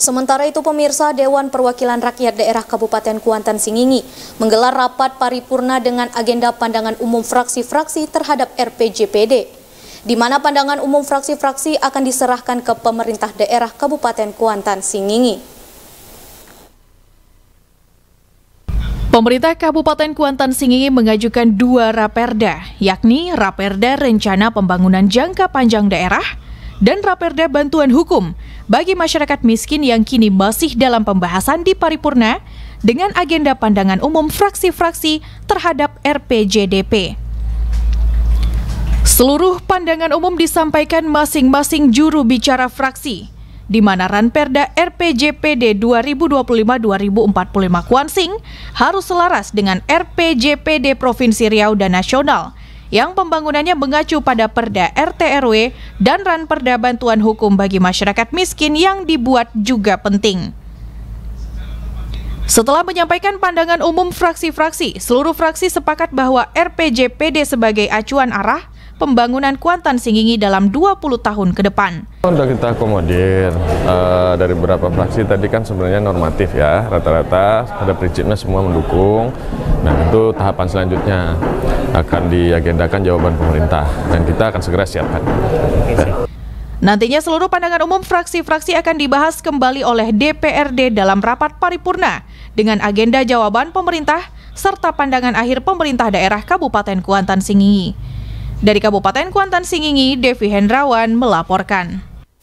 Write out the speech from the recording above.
Sementara itu pemirsa Dewan Perwakilan Rakyat Daerah Kabupaten Kuantan Singingi menggelar rapat paripurna dengan agenda pandangan umum fraksi-fraksi terhadap RPJPD di mana pandangan umum fraksi-fraksi akan diserahkan ke pemerintah daerah Kabupaten Kuantan Singingi. Pemerintah Kabupaten Kuantan Singingi mengajukan dua raperda, yakni Raperda Rencana Pembangunan Jangka Panjang Daerah dan Raperda Bantuan Hukum bagi masyarakat miskin yang kini masih dalam pembahasan di paripurna dengan agenda pandangan umum fraksi-fraksi terhadap RPJDP. Seluruh pandangan umum disampaikan masing-masing juru bicara fraksi, di mana Ranperda RPJPD 2025-2045 Kuansing harus selaras dengan RPJPD Provinsi Riau dan Nasional – yang pembangunannya mengacu pada Perda RT RW dan Ranperda Bantuan Hukum bagi Masyarakat Miskin yang dibuat juga penting. Setelah menyampaikan pandangan umum fraksi-fraksi, seluruh fraksi sepakat bahwa RPJPD sebagai acuan arah pembangunan Kuantan Singingi dalam 20 tahun ke depan. Untuk kita akomodir uh, dari beberapa fraksi tadi kan sebenarnya normatif ya, rata-rata pada prinsipnya semua mendukung. Nah itu tahapan selanjutnya akan diagendakan jawaban pemerintah dan kita akan segera siapkan. Ya. Nantinya seluruh pandangan umum fraksi-fraksi akan dibahas kembali oleh DPRD dalam rapat paripurna dengan agenda jawaban pemerintah serta pandangan akhir pemerintah daerah Kabupaten Kuantan Singingi. Dari Kabupaten Kuantan Singingi, Devi Hendrawan melaporkan.